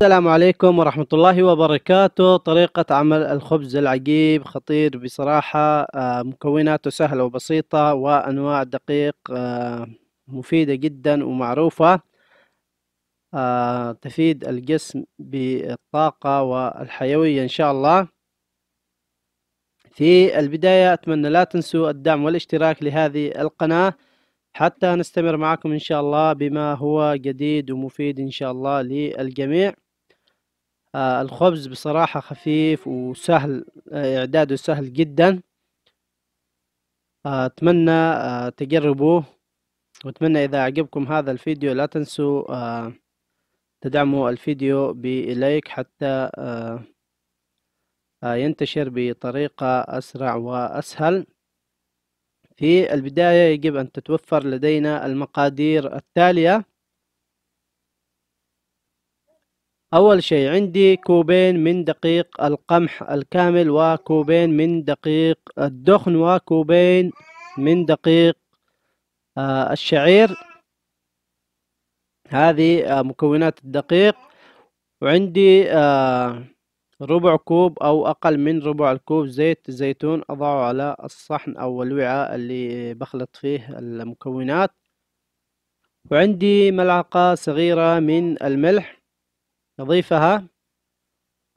السلام عليكم ورحمة الله وبركاته طريقة عمل الخبز العجيب خطير بصراحة آه، مكوناته سهلة وبسيطة وأنواع دقيق آه، مفيدة جدا ومعروفة آه، تفيد الجسم بالطاقة والحيوية إن شاء الله في البداية أتمنى لا تنسوا الدعم والاشتراك لهذه القناة حتى نستمر معكم إن شاء الله بما هو جديد ومفيد إن شاء الله للجميع آه الخبز بصراحة خفيف وسهل آه إعداده سهل جدا آه أتمنى آه تجربوه وأتمنى إذا عجبكم هذا الفيديو لا تنسوا آه تدعموا الفيديو بلايك حتى آه آه ينتشر بطريقة أسرع وأسهل في البداية يجب أن تتوفر لدينا المقادير التالية أول شيء عندي كوبين من دقيق القمح الكامل وكوبين من دقيق الدخن وكوبين من دقيق آه، الشعير هذه آه، مكونات الدقيق وعندي آه، ربع كوب أو أقل من ربع الكوب زيت زيتون أضعه على الصحن أو الوعاء اللي بخلط فيه المكونات وعندي ملعقة صغيرة من الملح نضيفها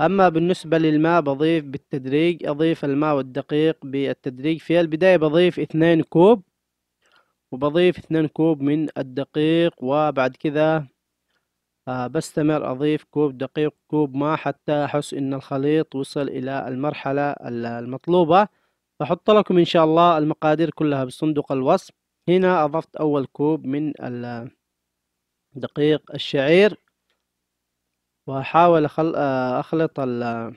أما بالنسبة للماء بضيف بالتدريج أضيف الماء والدقيق بالتدريج في البداية بضيف اثنين كوب وبضيف اثنين كوب من الدقيق وبعد كذا آه، بستمر أضيف كوب دقيق كوب ماء حتى أحس إن الخليط وصل إلى المرحلة المطلوبة بحط لكم إن شاء الله المقادير كلها بصندوق الوصف هنا أضفت أول كوب من الدقيق الشعير وأحاول أخلط ال...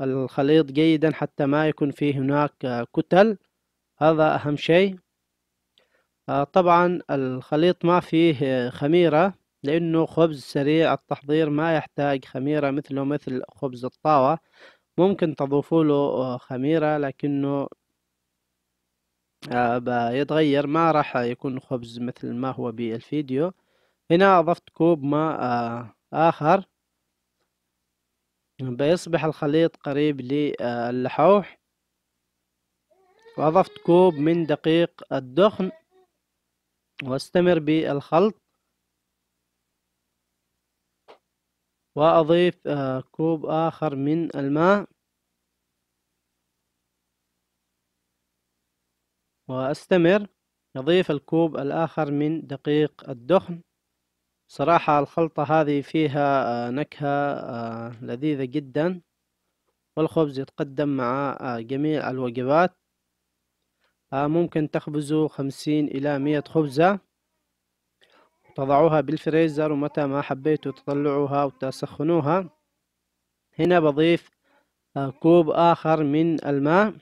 الخليط جيدا حتى ما يكون فيه هناك كتل هذا أهم شيء آه، طبعا الخليط ما فيه خميرة لأنه خبز سريع التحضير ما يحتاج خميرة مثله مثل خبز الطاوة ممكن تضيفوا له خميرة لكنه آه، بيتغير ما راح يكون خبز مثل ما هو بالفيديو هنا أضفت كوب ماء آه، آخر بيصبح الخليط قريب آه، للحوح وأضفت كوب من دقيق الدخن واستمر بالخلط وأضيف آه، كوب آخر من الماء وأستمر أضيف الكوب الآخر من دقيق الدخن صراحة الخلطة هذه فيها آه، نكهة آه، لذيذة جدا والخبز يتقدم مع آه، جميع الوجبات ممكن تخبزوا خمسين إلى مية خبزة وتضعوها بالفريزر ومتى ما حبيتوا تطلعوها وتسخنوها هنا بضيف كوب آخر من الماء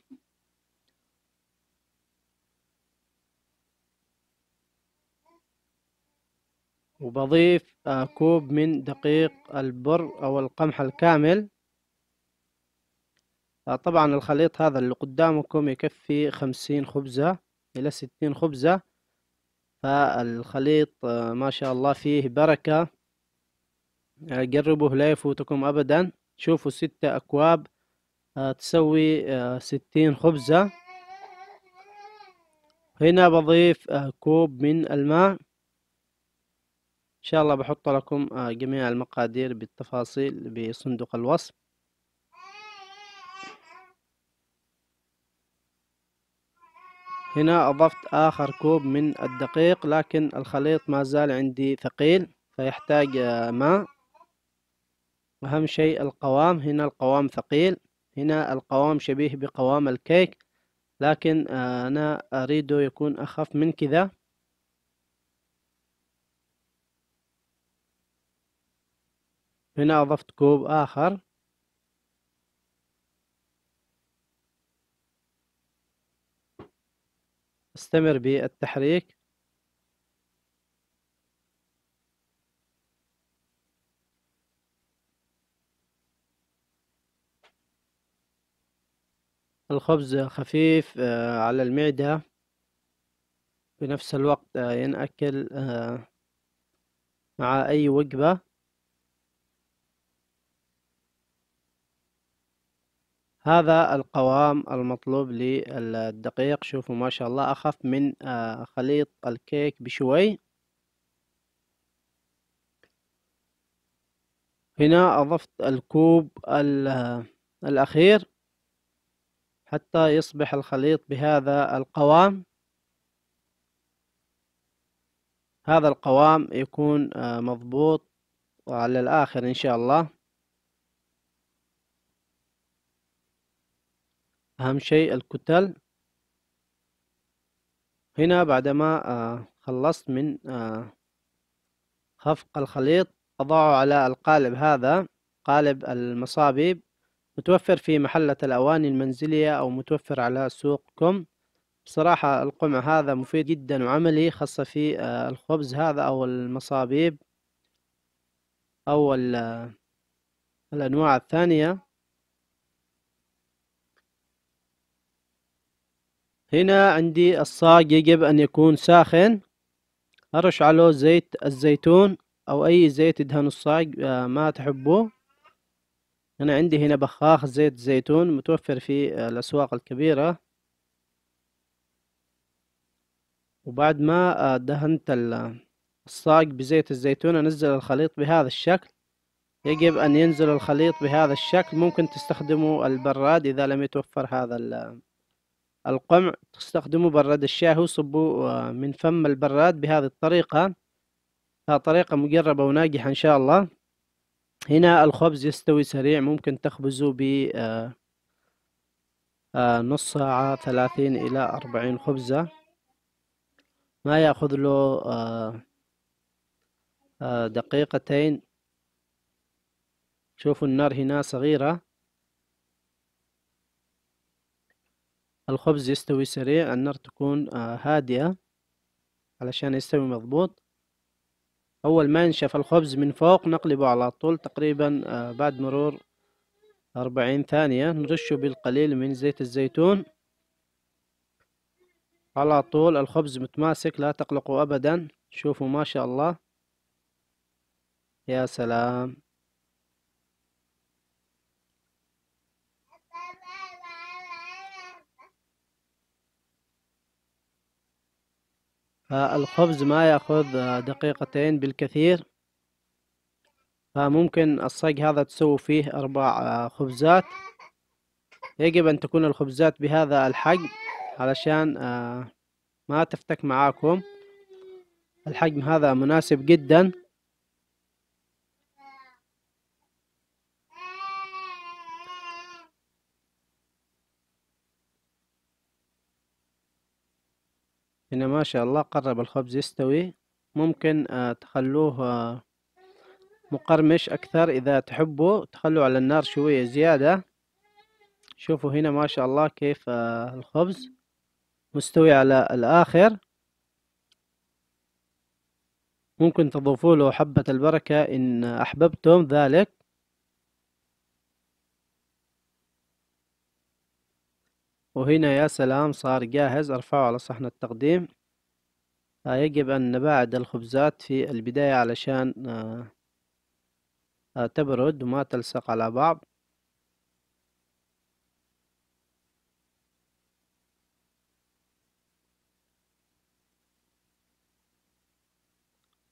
وبضيف آه، كوب من دقيق البر أو القمح الكامل آه، طبعا الخليط هذا اللي قدامكم يكفي خمسين خبزة إلى ستين خبزة فالخليط آه، ما شاء الله فيه بركة جربوه لا يفوتكم أبدا شوفوا ستة أكواب تسوي ستين خبزة هنا بضيف كوب من الماء ان شاء الله بحط لكم آه، جميع المقادير بالتفاصيل بصندوق الوصف هنا أضفت آخر كوب من الدقيق لكن الخليط ما زال عندي ثقيل فيحتاج آه، ماء أهم شيء القوام هنا القوام ثقيل هنا القوام شبيه بقوام الكيك لكن آه، أنا أريده يكون أخف من كذا هنا أضفت كوب آخر استمر بالتحريك الخبز خفيف آه، على المعدة بنفس الوقت آه، ينأكل آه، مع أي وجبة هذا القوام المطلوب للدقيق شوفوا ما شاء الله أخف من آه، خليط الكيك بشوي هنا أضفت الكوب الأخير حتى يصبح الخليط بهذا القوام هذا القوام يكون آه، مضبوط على الآخر إن شاء الله أهم شيء الكتل هنا بعدما آه، خلصت من آه، خفق الخليط أضعه على القالب هذا قالب المصابيب متوفر في محلة الأواني المنزلية أو متوفر على سوقكم بصراحة القمع هذا مفيد جدا وعملي خاصة في آه، الخبز هذا أو المصابيب أو الأنواع الثانية هنا عندي الصاج يجب أن يكون ساخن أرش عليه زيت الزيتون أو أي زيت يدهن الصاج آه، ما تحبوه أنا عندي هنا بخاخ زيت زيتون متوفر في آه، الأسواق الكبيرة وبعد ما آه، دهنت الصاج بزيت الزيتون أنزل الخليط بهذا الشكل يجب أن ينزل الخليط بهذا الشكل ممكن تستخدموا البراد إذا لم يتوفر هذا القمع تستخدموا براد الشاهي وصبوا آه، من فم البراد بهذه الطريقة طريقة مجربة وناجحة إن شاء الله هنا الخبز يستوي سريع ممكن تخبزوا ب آه، آه، نص ساعة ثلاثين إلى أربعين خبزة ما يأخذ له دقيقتين شوفوا النار هنا صغيرة الخبز يستوي سريع النار تكون آه، هادئة علشان يستوي مظبوط أول ما ينشف الخبز من فوق نقلبه على طول تقريبا آه، بعد مرور أربعين ثانية نرشه بالقليل من زيت الزيتون على طول الخبز متماسك لا تقلقوا أبدا شوفوا ما شاء الله يا سلام الخبز ما يأخذ آه، دقيقتين بالكثير فممكن الصاج هذا تسوي فيه أربع آه، خبزات يجب أن تكون الخبزات بهذا الحجم علشان آه، ما تفتك معاكم الحجم هذا مناسب جدا هنا ما شاء الله قرب الخبز يستوي ممكن آه، تخلوه آه، مقرمش أكثر إذا تحبوا تخلوه على النار شوية زيادة شوفوا هنا ما شاء الله كيف آه، الخبز مستوي على الآخر ممكن تضيفوا له حبة البركة إن أحببتم ذلك وهنا يا سلام صار جاهز ارفعه على صحن التقديم آه، يجب أن نبعد الخبزات في البداية علشان آه، آه، تبرد وما تلصق على بعض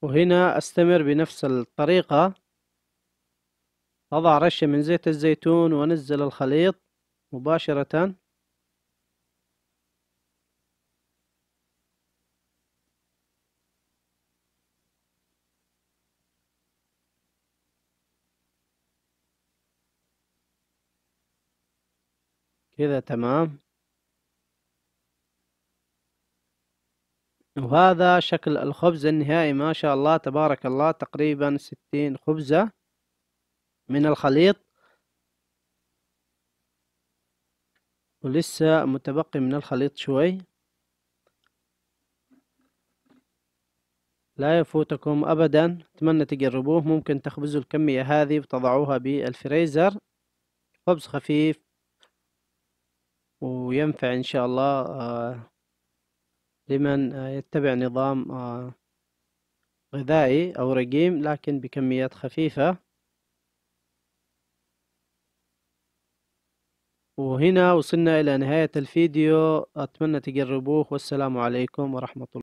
وهنا أستمر بنفس الطريقة أضع رشة من زيت الزيتون وأنزل الخليط مباشرة كذا تمام وهذا شكل الخبز النهائي ما شاء الله تبارك الله تقريبا ستين خبزة من الخليط ولسه متبقي من الخليط شوي لا يفوتكم أبدا أتمنى تجربوه ممكن تخبزوا الكمية هذه وتضعوها بالفريزر خبز خفيف وينفع إن شاء الله آه، لمن آه، يتبع نظام آه، غذائي أو رقيم لكن بكميات خفيفة وهنا وصلنا إلى نهاية الفيديو أتمنى تقربوه والسلام عليكم ورحمة الله